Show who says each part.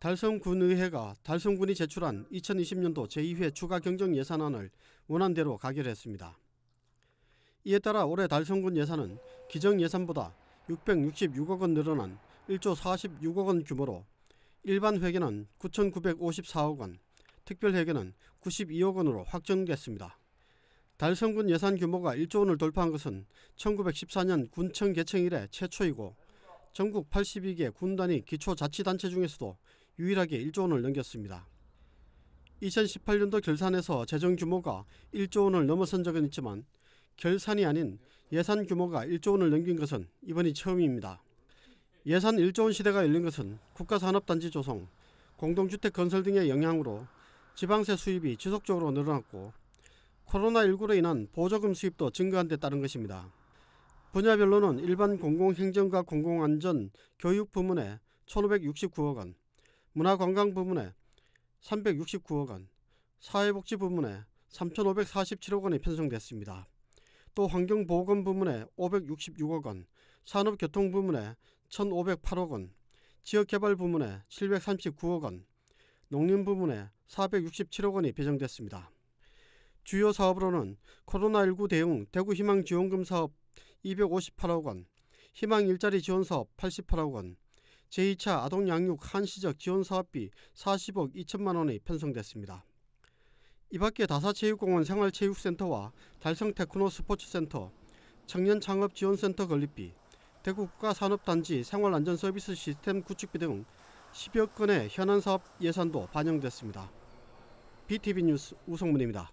Speaker 1: 달성군의회가 달성군이 제출한 2020년도 제2회 추가 경정 예산안을 원안대로 가결했습니다. 이에 따라 올해 달성군 예산은 기정 예산보다 666억 원 늘어난 1조 46억 원 규모로 일반 회계는 9,954억 원, 특별 회계는 92억 원으로 확정됐습니다. 달성군 예산 규모가 1조 원을 돌파한 것은 1914년 군청 개청 이래 최초이고 전국 82개 군단위 기초자치단체 중에서도 유일하게 1조 원을 넘겼습니다. 2018년도 결산에서 재정 규모가 1조 원을 넘어선 적은 있지만 결산이 아닌 예산 규모가 1조 원을 넘긴 것은 이번이 처음입니다. 예산 1조 원 시대가 열린 것은 국가산업단지 조성, 공동주택 건설 등의 영향으로 지방세 수입이 지속적으로 늘어났고 코로나19로 인한 보조금 수입도 증가한 데 따른 것입니다. 분야별로는 일반 공공행정과 공공안전, 교육 부문에 1,569억 원, 문화관광 부문에 369억 원, 사회복지 부문에 3,547억 원이 편성됐습니다. 또 환경보건 부문에 566억 원, 산업교통 부문에 1,508억 원, 지역개발 부문에 739억 원, 농림 부문에 467억 원이 배정됐습니다. 주요 사업으로는 코로나19 대응 대구 희망지원금 사업 258억 원, 희망 일자리 지원 사업 88억 원, 제2차 아동 양육 한시적 지원 사업비 40억 2천만 원이 편성됐습니다. 이 밖에 다사체육공원 생활체육센터와 달성 테크노 스포츠센터, 청년창업지원센터 건립비, 대구 국가산업단지 생활안전서비스 시스템 구축비 등 10여 건의 현안사업 예산도 반영됐습니다. BTV 뉴스 우성문입니다.